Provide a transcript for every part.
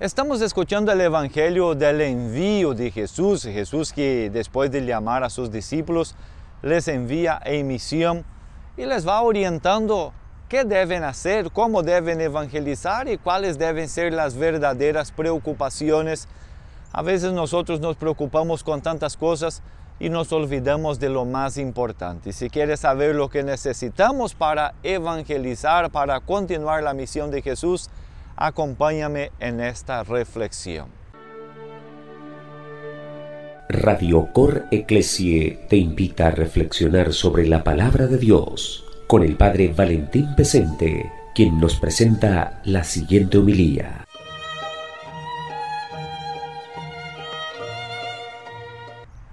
Estamos escuchando el Evangelio del envío de Jesús, Jesús que después de llamar a sus discípulos les envía en misión y les va orientando qué deben hacer, cómo deben evangelizar y cuáles deben ser las verdaderas preocupaciones. A veces nosotros nos preocupamos con tantas cosas y nos olvidamos de lo más importante. Si quieres saber lo que necesitamos para evangelizar, para continuar la misión de Jesús, Acompáñame en esta reflexión. Radio Cor Ecclesie te invita a reflexionar sobre la palabra de Dios con el padre Valentín Pesente, quien nos presenta la siguiente homilía.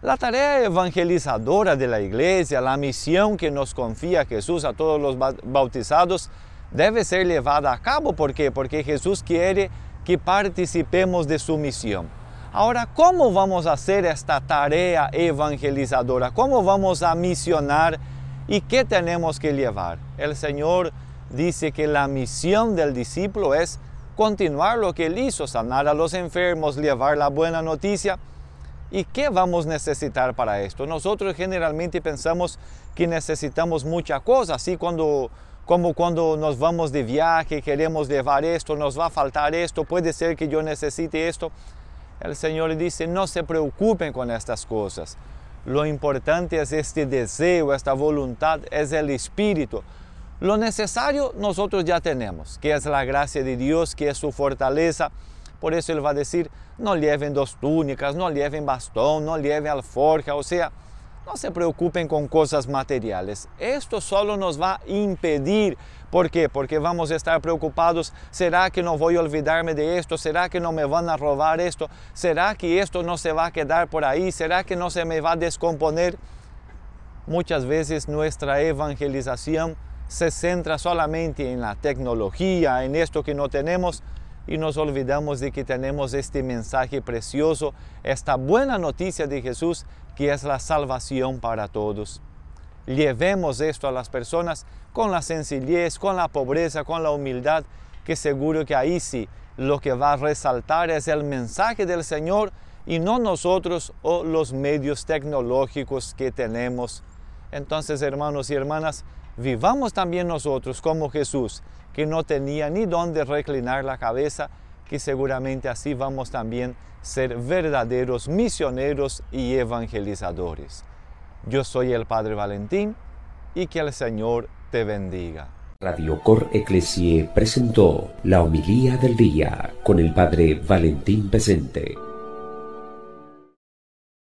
La tarea evangelizadora de la iglesia, la misión que nos confía Jesús a todos los bautizados, debe ser llevada a cabo. ¿Por qué? Porque Jesús quiere que participemos de su misión. Ahora, ¿cómo vamos a hacer esta tarea evangelizadora? ¿Cómo vamos a misionar? ¿Y qué tenemos que llevar? El Señor dice que la misión del discípulo es continuar lo que él hizo, sanar a los enfermos, llevar la buena noticia. ¿Y qué vamos a necesitar para esto? Nosotros generalmente pensamos que necesitamos muchas cosas, así cuando como cuando nos vamos de viaje, queremos llevar esto, nos va a faltar esto, puede ser que yo necesite esto. El Señor dice, no se preocupen con estas cosas. Lo importante es este deseo, esta voluntad, es el espíritu. Lo necesario nosotros ya tenemos, que es la gracia de Dios, que es su fortaleza. Por eso Él va a decir, no lleven dos túnicas, no lleven bastón, no lleven alforja, o sea, no se preocupen con cosas materiales. Esto solo nos va a impedir. ¿Por qué? Porque vamos a estar preocupados. ¿Será que no voy a olvidarme de esto? ¿Será que no me van a robar esto? ¿Será que esto no se va a quedar por ahí? ¿Será que no se me va a descomponer? Muchas veces nuestra evangelización se centra solamente en la tecnología, en esto que no tenemos, y nos olvidamos de que tenemos este mensaje precioso, esta buena noticia de Jesús que es la salvación para todos. Llevemos esto a las personas con la sencillez, con la pobreza, con la humildad, que seguro que ahí sí lo que va a resaltar es el mensaje del Señor y no nosotros o los medios tecnológicos que tenemos. Entonces, hermanos y hermanas, vivamos también nosotros como Jesús, que no tenía ni dónde reclinar la cabeza, que seguramente así vamos también ser verdaderos misioneros y evangelizadores. Yo soy el Padre Valentín y que el Señor te bendiga. Radio Cor Ecclesie presentó la homilía del día con el Padre Valentín presente.